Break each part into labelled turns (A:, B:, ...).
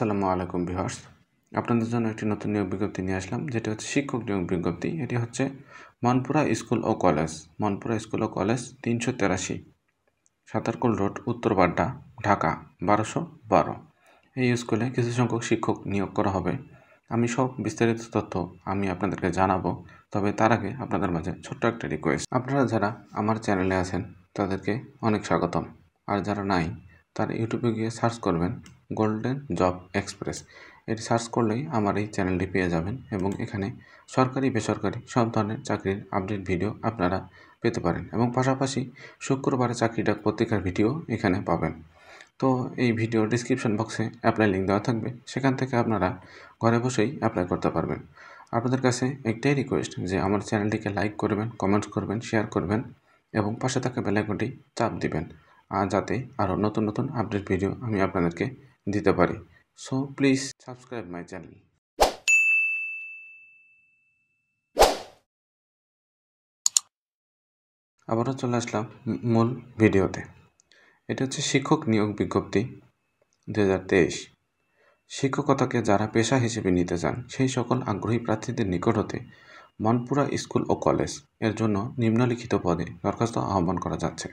A: আসসালামু আলাইকুম বিহার্স আপনাদের জন্য একটি নতুন নিয়োগ বিজ্ঞপ্তি নিয়ে আসলাম যেটি হচ্ছে শিক্ষক নিয়োগ বিজ্ঞপ্তি এটি হচ্ছে মনপুরা স্কুল ও কলেজ মনপুরা স্কুল ও কলেজ তিনশো তেরাশি সাতারকুল রোড উত্তরবাড্ডা ঢাকা বারোশো বারো এই স্কুলে কিছু সংখ্যক শিক্ষক নিয়োগ করা হবে আমি সব বিস্তারিত তথ্য আমি আপনাদেরকে জানাবো তবে তার আগে আপনাদের মাঝে ছোট্ট একটা রিকোয়েস্ট আপনারা যারা আমার চ্যানেলে আছেন তাদেরকে অনেক স্বাগতম আর যারা নাই তারা ইউটিউবে গিয়ে সার্চ করবেন গোল্ডেন জব এক্সপ্রেস এটি সার্চ করলেই আমার এই চ্যানেলটি পেয়ে যাবেন এবং এখানে সরকারি বেসরকারি সব ধরনের চাকরির আপডেট ভিডিও আপনারা পেতে পারেন এবং পাশাপাশি শুক্রবারে চাকরি ডাক পত্রিকার ভিডিও এখানে পাবেন তো এই ভিডিও ডিসক্রিপশন বক্সে অ্যাপ্লাই লিঙ্ক দেওয়া থাকবে সেখান থেকে আপনারা ঘরে বসেই অ্যাপ্লাই করতে পারবেন আপনাদের কাছে একটাই রিকোয়েস্ট যে আমার চ্যানেলটিকে লাইক করবেন কমেন্টস করবেন শেয়ার করবেন এবং পাশে থাকা বেলাইকনটি চাপ দিবেন আর যাতে আরও নতুন নতুন আপডেট ভিডিও আমি আপনাদেরকে দিতে পারি so please subscribe my channel আবারও চলে আসলাম মূল ভিডিওতে এটা হচ্ছে শিক্ষক নিয়োগ বিজ্ঞপ্তি দু শিক্ষকতাকে যারা পেশা হিসেবে নিতে চান সেই সকল আগ্রহী প্রার্থীদের নিকট হতে মনপুরা স্কুল ও কলেজ এর জন্য নিম্নলিখিত পদে দরখাস্ত আহ্বান করা যাচ্ছে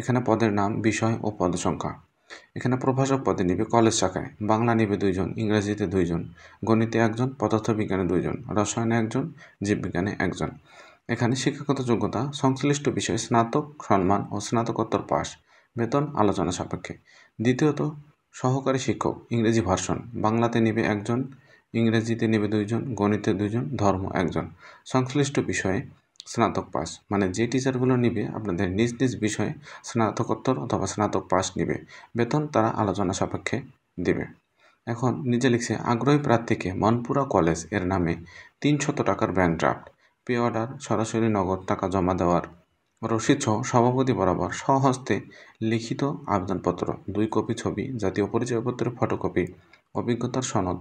A: এখানে পদের নাম বিষয় ও পদ সংখ্যা এখানে প্রভাষক পদে নিবে কলেজ শাখায় বাংলা নিবে দুইজন ইংরেজিতে দুইজন গণিতে একজন পদার্থবিজ্ঞানে দুইজন রসায়নে একজন জীববিজ্ঞানে একজন এখানে শিক্ষাগত যোগ্যতা সংশ্লিষ্ট বিষয়ে স্নাতক সম্মান ও স্নাতকোত্তর পাশ বেতন আলোচনা সাপেক্ষে দ্বিতীয়ত সহকারী শিক্ষক ইংরেজি ভার্সন বাংলাতে নিবে একজন ইংরেজিতে নেবে দুইজন গণিতে দুইজন ধর্ম একজন সংশ্লিষ্ট বিষয়ে স্নাতক পাস মানে যে টিচারগুলো নিবে আপনাদের নিজ নিজ বিষয়ে স্নাতকোত্তর অথবা স্নাতক পাস নিবে বেতন তারা আলোচনা সাপেক্ষে দেবে এখন নিজে লিখছে আগ্রহী প্রার্থীকে মনপুরা কলেজ এর নামে তিনশত টাকার ব্যাংক ড্রাফট পে অর্ডার সরাসরি নগদ টাকা জমা দেওয়ার রসিদ সহ সভাপতি বরাবর সহস্তে লিখিত আবেদনপত্র দুই কপি ছবি জাতীয় পরিচয়পত্রের ফটোকপি অভিজ্ঞতার সনদ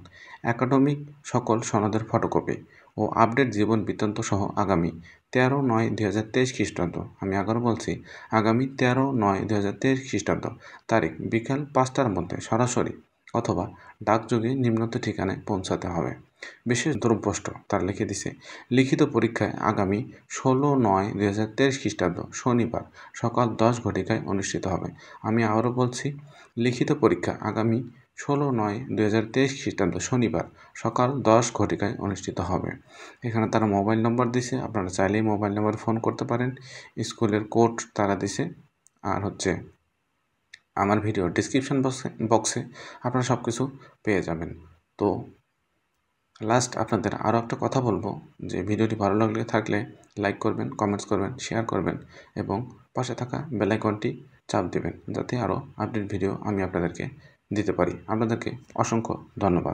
A: একাডেমিক সকল সনদের ফটোকপি ও আপডেট জীবন বৃত্তান্ত সহ আগামী তেরো নয় দুই হাজার তেইশ খ্রিস্টাব্দ আমি আবারও বলছি আগামী তেরো নয় দুই হাজার তেইশ খ্রিস্টাব্দ তারিখ বিকাল পাঁচটার মধ্যে সরাসরি অথবা ডাকযোগে নিম্নত ঠিকানায় পৌঁছাতে হবে বিশেষ দ্রব্যষ্ট তার লিখে দিছে লিখিত পরীক্ষায় আগামী ষোলো নয় দুই হাজার তেইশ খ্রিস্টাব্দ শনিবার সকাল দশ ঘটিকায় অনুষ্ঠিত হবে আমি আবারও বলছি লিখিত পরীক্ষা আগামী ষোলো নয় দু হাজার তেইশ খ্রিস্টাব্দ শনিবার সকাল দশ ঘটিকায় অনুষ্ঠিত হবে এখানে তারা মোবাইল নম্বর দিছে আপনারা চাইলেই মোবাইল নম্বর ফোন করতে পারেন স্কুলের কোড তারা দিছে আর হচ্ছে আমার ভিডিও ডিসক্রিপশান বক্সে বক্সে আপনারা সব কিছু পেয়ে যাবেন তো লাস্ট আপনাদের আরও একটা কথা বলবো যে ভিডিওটি ভালো লাগলে থাকলে লাইক করবেন কমেন্টস করবেন শেয়ার করবেন এবং পাশে থাকা বেলাইকনটি চাপ দেবেন যাতে আরও আপডেট ভিডিও আমি আপনাদেরকে দিতে পারি আপনাদেরকে অসংখ্য ধন্যবাদ